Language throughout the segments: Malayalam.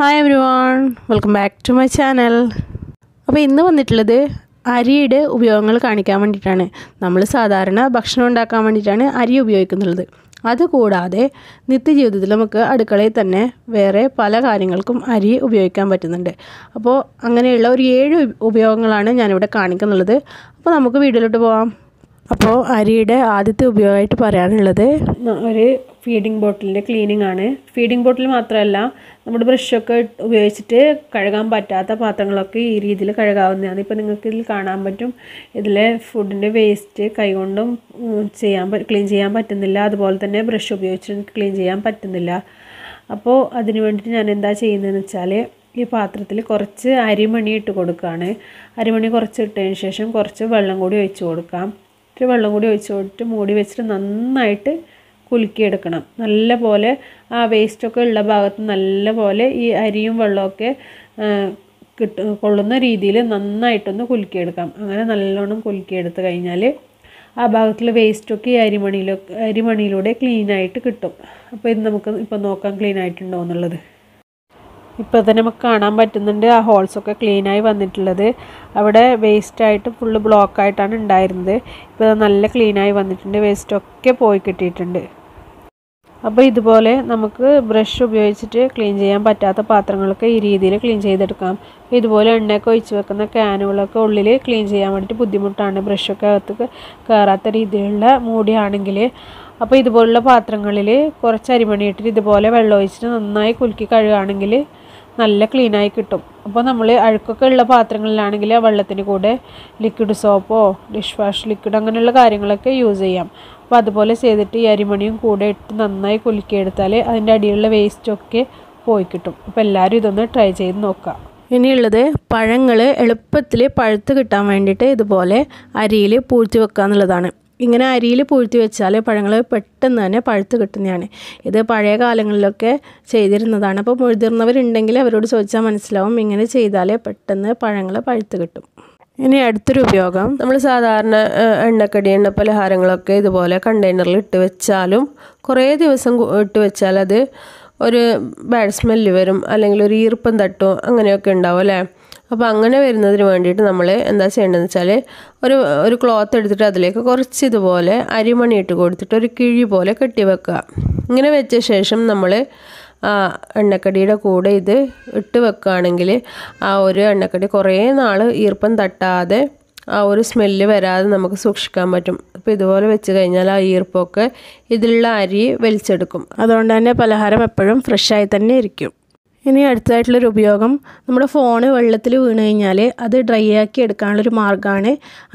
hi everyone welcome back to my channel അപ്പോൾ ഇന്ന് വന്നിട്ടുള്ളത് അരിയുടെ ഉപയോഗങ്ങൾ കാണിക്കാൻ വേണ്ടിയിട്ടാണ് നമ്മൾ സാധാരണ ഭക്ഷണം ഉണ്ടാക്കാൻ വേണ്ടിയിട്ടാണ് അരി ഉപയോഗിക്കുന്നത് അതുകൂടാതെ നിത്യജീവിതത്തിൽ നമുക്ക് അടുക്കളയിൽ തന്നെ വേറെ പല കാര്യങ്ങൾക്കും അരി ഉപയോഗിക്കാൻ പറ്റുന്നുണ്ട് അപ്പോൾ അങ്ങനെയുള്ള ഒരു ഏഴ് ഉപയോഗങ്ങളാണ് ഞാനിവിടെ കാണിക്കുന്നുള്ളത് അപ്പോൾ നമുക്ക് വീട്ടിലോട്ട് പോവാം അപ്പോൾ അരിയുടെ ആദ്യത്തെ ഉപയോഗമായിട്ട് പറയാനുള്ളത് ഒരു ഫീഡിങ് ബോട്ടിലിൻ്റെ ക്ലീനിങ് ആണ് ഫീഡിങ് ബോട്ടിൽ മാത്രമല്ല നമ്മുടെ ബ്രഷൊക്കെ ഉപയോഗിച്ചിട്ട് കഴുകാൻ പറ്റാത്ത പാത്രങ്ങളൊക്കെ ഈ രീതിയിൽ കഴുകാവുന്നതാണ് ഇപ്പോൾ നിങ്ങൾക്ക് ഇതിൽ കാണാൻ പറ്റും ഇതിലെ ഫുഡിൻ്റെ വേസ്റ്റ് കൈകൊണ്ടും ചെയ്യാൻ ക്ലീൻ ചെയ്യാൻ പറ്റുന്നില്ല അതുപോലെ തന്നെ ബ്രഷ് ഉപയോഗിച്ച് ക്ലീൻ ചെയ്യാൻ പറ്റുന്നില്ല അപ്പോൾ അതിന് വേണ്ടിയിട്ട് ഞാൻ എന്താ ചെയ്യുന്നതെന്ന് വെച്ചാൽ ഈ പാത്രത്തിൽ കുറച്ച് അരിമണി ഇട്ട് കൊടുക്കുകയാണ് അരിമണി കുറച്ച് ഇട്ടതിന് ശേഷം കുറച്ച് വെള്ളം കൂടി ഒഴിച്ച് കൊടുക്കാം വെള്ളം കൂടി ഒഴിച്ചു കൊടുത്തിട്ട് മൂടി വെച്ചിട്ട് നന്നായിട്ട് കുലുക്കിയെടുക്കണം നല്ല പോലെ ആ വേസ്റ്റൊക്കെ ഉള്ള ഭാഗത്ത് നല്ല പോലെ ഈ അരിയും വെള്ളമൊക്കെ കിട്ട കൊള്ളുന്ന രീതിയിൽ നന്നായിട്ടൊന്ന് കുലുക്കിയെടുക്കാം അങ്ങനെ നല്ലോണം കുലുക്കിയെടുത്ത് കഴിഞ്ഞാൽ ആ ഭാഗത്തുള്ള വേസ്റ്റൊക്കെ ഈ അരിമണിയിലോ അരിമണിയിലൂടെ ക്ലീനായിട്ട് കിട്ടും അപ്പോൾ ഇത് നമുക്ക് ഇപ്പോൾ നോക്കാം ക്ലീൻ ആയിട്ടുണ്ടോ എന്നുള്ളത് ഇപ്പോൾ തന്നെ നമുക്ക് കാണാൻ പറ്റുന്നുണ്ട് ആ ഹോൾസൊക്കെ ക്ലീനായി വന്നിട്ടുള്ളത് അവിടെ വേസ്റ്റായിട്ട് ഫുള്ള് ബ്ലോക്കായിട്ടാണ് ഉണ്ടായിരുന്നത് ഇപ്പോൾ നല്ല ക്ലീനായി വന്നിട്ടുണ്ട് വേസ്റ്റൊക്കെ പോയി കിട്ടിയിട്ടുണ്ട് അപ്പോൾ ഇതുപോലെ നമുക്ക് ബ്രഷ് ഉപയോഗിച്ചിട്ട് ക്ലീൻ ചെയ്യാൻ പറ്റാത്ത പാത്രങ്ങളൊക്കെ ഈ രീതിയിൽ ക്ലീൻ ചെയ്തെടുക്കാം ഇതുപോലെ എണ്ണയൊക്കെ ഒഴിച്ച് വെക്കുന്ന ക്യാനുകളൊക്കെ ഉള്ളിൽ ക്ലീൻ ചെയ്യാൻ വേണ്ടിയിട്ട് ബുദ്ധിമുട്ടാണ് ബ്രഷൊക്കെ അകത്ത് കയറാത്ത രീതിയിലുള്ള മൂടിയാണെങ്കിൽ അപ്പോൾ ഇതുപോലുള്ള പാത്രങ്ങളിൽ കുറച്ച് അരിമണിയിട്ടിട്ട് ഇതുപോലെ വെള്ളം ഒഴിച്ചിട്ട് നന്നായി കുലുക്കി കഴുകുകയാണെങ്കിൽ നല്ല ക്ലീനായി കിട്ടും അപ്പോൾ നമ്മൾ അഴുക്കൊക്കെ ഉള്ള പാത്രങ്ങളിലാണെങ്കിൽ ആ വെള്ളത്തിൻ്റെ കൂടെ ലിക്വിഡ് സോപ്പോ ഡിഷ് വാഷ് ലിക്വിഡ് അങ്ങനെയുള്ള കാര്യങ്ങളൊക്കെ യൂസ് ചെയ്യാം അപ്പോൾ അതുപോലെ ചെയ്തിട്ട് ഈ അരിമണിയും കൂടെ ഇട്ട് നന്നായി കുലുക്കിയെടുത്താൽ അതിൻ്റെ അടിയിലുള്ള വേസ്റ്റൊക്കെ പോയി കിട്ടും അപ്പോൾ എല്ലാവരും ഇതൊന്ന് ട്രൈ ചെയ്ത് നോക്കുക ഇനിയുള്ളത് പഴങ്ങൾ എളുപ്പത്തിൽ പഴുത്ത് കിട്ടാൻ വേണ്ടിയിട്ട് ഇതുപോലെ അരിയിൽ പൂഴ്ത്തി വെക്കുക എന്നുള്ളതാണ് ഇങ്ങനെ അരിയിൽ പൂഴ്ത്തി വെച്ചാൽ പഴങ്ങൾ പെട്ടെന്ന് തന്നെ പഴുത്ത് കിട്ടുന്നതാണ് ഇത് പഴയ കാലങ്ങളിലൊക്കെ ചെയ്തിരുന്നതാണ് അപ്പോൾ മുഴുതിർന്നവരുണ്ടെങ്കിൽ അവരോട് ചോദിച്ചാൽ മനസ്സിലാവും ഇങ്ങനെ ചെയ്താൽ പെട്ടെന്ന് പഴങ്ങൾ പഴുത്ത് കിട്ടും ഇനി അടുത്തൊരു ഉപയോഗം നമ്മൾ സാധാരണ എണ്ണക്കടി എണ്ണ പലഹാരങ്ങളൊക്കെ ഇതുപോലെ കണ്ടെയ്നറിൽ ഇട്ട് വെച്ചാലും കുറേ ദിവസം ഇട്ട് വെച്ചാൽ അത് ഒരു ബാഡ് സ്മെല്ല് വരും അല്ലെങ്കിൽ ഒരു ഈർപ്പം തട്ടും അങ്ങനെയൊക്കെ ഉണ്ടാവും അല്ലേ അപ്പോൾ അങ്ങനെ വരുന്നതിന് വേണ്ടിയിട്ട് നമ്മൾ എന്താ ചെയ്യേണ്ടതെന്ന് വെച്ചാൽ ഒരു ഒരു ക്ലോത്ത് എടുത്തിട്ട് അതിലേക്ക് കുറച്ച് ഇതുപോലെ അരിമണി ഇട്ട് കൊടുത്തിട്ട് ഒരു കിഴി പോലെ കെട്ടി വെക്കുക ഇങ്ങനെ വെച്ച ശേഷം നമ്മൾ ആ എണ്ണക്കടിയുടെ കൂടെ ഇത് ഇട്ട് വെക്കുകയാണെങ്കിൽ ആ ഒരു എണ്ണക്കടി കുറേ നാൾ ഈർപ്പം തട്ടാതെ ആ ഒരു സ്മെല്ല് വരാതെ നമുക്ക് സൂക്ഷിക്കാൻ പറ്റും അപ്പോൾ ഇതുപോലെ വെച്ച് കഴിഞ്ഞാൽ ആ ഈർപ്പമൊക്കെ ഇതിലുള്ള അരി വലിച്ചെടുക്കും അതുകൊണ്ട് തന്നെ പലഹാരം എപ്പോഴും ഫ്രഷായി തന്നെ ഇരിക്കും ഇനി അടുത്തതായിട്ടുള്ളൊരു ഉപയോഗം നമ്മുടെ ഫോൺ വെള്ളത്തിൽ വീണ് കഴിഞ്ഞാൽ അത് ഡ്രൈ ആക്കി എടുക്കാനുള്ളൊരു മാർഗ്ഗമാണ്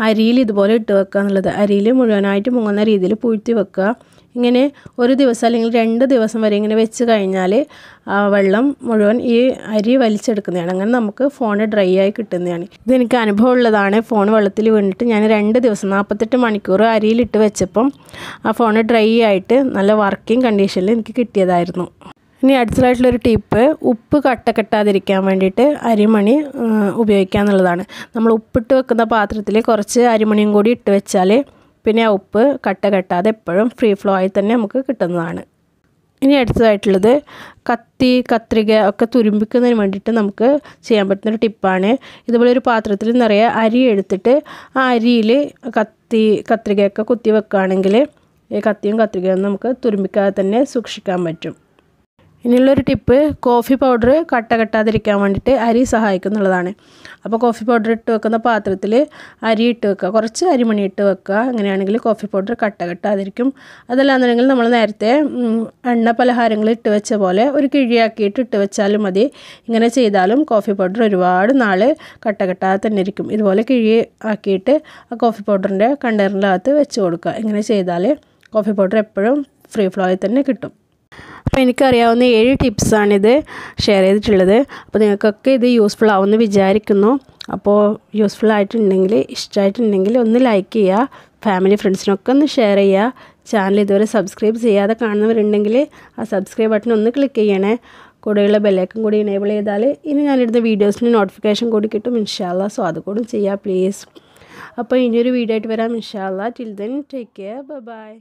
അരിയിൽ ഇതുപോലെ ഇട്ട് വെക്കുക എന്നുള്ളത് അരിയിൽ മുഴുവനായിട്ട് മുങ്ങുന്ന രീതിയിൽ പൂഴ്ത്തി വെക്കുക ഇങ്ങനെ ഒരു ദിവസം അല്ലെങ്കിൽ രണ്ട് ദിവസം വരെ ഇങ്ങനെ വെച്ച് കഴിഞ്ഞാൽ ആ വെള്ളം മുഴുവൻ ഈ അരി വലിച്ചെടുക്കുന്നതാണ് അങ്ങനെ നമുക്ക് ഫോൺ ഡ്രൈ ആയി കിട്ടുന്നതാണ് ഇതെനിക്ക് അനുഭവം ഉള്ളതാണ് ഫോൺ വെള്ളത്തിൽ വീണിട്ട് ഞാൻ രണ്ട് ദിവസം നാൽപ്പത്തെട്ട് മണിക്കൂർ അരിയിലിട്ട് വെച്ചപ്പം ആ ഫോൺ ഡ്രൈ ആയിട്ട് നല്ല വർക്കിംഗ് കണ്ടീഷനിൽ എനിക്ക് കിട്ടിയതായിരുന്നു ഇനി അടുത്തതായിട്ടുള്ളൊരു ടിപ്പ് ഉപ്പ് കട്ട കെട്ടാതിരിക്കാൻ വേണ്ടിയിട്ട് അരിമണി ഉപയോഗിക്കുക എന്നുള്ളതാണ് നമ്മൾ ഉപ്പിട്ട് വെക്കുന്ന പാത്രത്തിൽ കുറച്ച് അരിമണിയും കൂടി ഇട്ട് വെച്ചാൽ പിന്നെ ആ ഉപ്പ് കട്ട കെട്ടാതെ എപ്പോഴും ഫ്രീ ഫ്ലോ ആയി തന്നെ നമുക്ക് കിട്ടുന്നതാണ് ഇനി അടുത്തതായിട്ടുള്ളത് കത്തി കത്രിക ഒക്കെ തുരുമ്പിക്കുന്നതിന് വേണ്ടിയിട്ട് നമുക്ക് ചെയ്യാൻ പറ്റുന്നൊരു ടിപ്പാണ് ഇതുപോലെ ഒരു പാത്രത്തിൽ നിറയെ അരി എടുത്തിട്ട് ആ അരിയിൽ കത്തി കത്രികയൊക്കെ കുത്തി വെക്കുകയാണെങ്കിൽ കത്തിയും കത്രികയും നമുക്ക് തുരുമ്പിക്കാതെ തന്നെ സൂക്ഷിക്കാൻ പറ്റും ഇനിയുള്ളൊരു ടിപ്പ് കോഫി പൗഡർ കട്ട കെട്ടാതിരിക്കാൻ വേണ്ടിയിട്ട് അരി സഹായിക്കുന്നുള്ളതാണ് അപ്പോൾ കോഫി പൗഡർ ഇട്ട് വെക്കുന്ന പാത്രത്തിൽ അരി ഇട്ട് വെക്കുക കുറച്ച് അരിമണി ഇട്ട് വെക്കുക അങ്ങനെയാണെങ്കിൽ കോഫി പൗഡർ കട്ട കെട്ടാതിരിക്കും അതല്ലാന്നുണ്ടെങ്കിൽ നമ്മൾ നേരത്തെ എണ്ണ പലഹാരങ്ങൾ ഇട്ട് വെച്ച പോലെ ഒരു കിഴിയാക്കിയിട്ട് ഇട്ട് വെച്ചാലും മതി ഇങ്ങനെ ചെയ്താലും കോഫി പൗഡർ ഒരുപാട് നാൾ കട്ട കെട്ടാതെ തന്നെ ഇരിക്കും ഇതുപോലെ കിഴി ആക്കിയിട്ട് ആ കോഫി പൗഡറിൻ്റെ കണ്ടെയ്നറിനകത്ത് വെച്ച് കൊടുക്കുക ഇങ്ങനെ ചെയ്താൽ കോഫി പൗഡർ എപ്പോഴും ഫ്രീ ഫ്ലോയിൽ തന്നെ കിട്ടും അപ്പോൾ എനിക്കറിയാവുന്ന ഏഴ് ടിപ്സാണിത് ഷെയർ ചെയ്തിട്ടുള്ളത് അപ്പോൾ നിങ്ങൾക്കൊക്കെ ഇത് യൂസ്ഫുൾ ആവുമെന്ന് വിചാരിക്കുന്നു അപ്പോൾ യൂസ്ഫുൾ ആയിട്ടുണ്ടെങ്കിൽ ഇഷ്ടമായിട്ടുണ്ടെങ്കിൽ ഒന്ന് ലൈക്ക് ചെയ്യുക ഫാമിലി ഫ്രണ്ട്സിനൊക്കെ ഒന്ന് ഷെയർ ചെയ്യുക ചാനൽ ഇതുവരെ സബ്സ്ക്രൈബ് ചെയ്യാതെ കാണുന്നവരുണ്ടെങ്കിൽ ആ സബ്സ്ക്രൈബ് ബട്ടൺ ഒന്ന് ക്ലിക്ക് ചെയ്യണേ കൂടെയുള്ള ബെല്ലൈക്കൻ കൂടി എനേബിൾ ചെയ്താൽ ഇനി ഞാനിടുന്ന വീഡിയോസിന് നോട്ടിഫിക്കേഷൻ കൂടി കിട്ടും ഇൻഷാല്ല സോ അതുകൂടും കൂടും ചെയ്യുക പ്ലീസ് അപ്പോൾ ഇനിയൊരു വീഡിയോ ആയിട്ട് വരാം ഇൻഷാല്ല till then take care by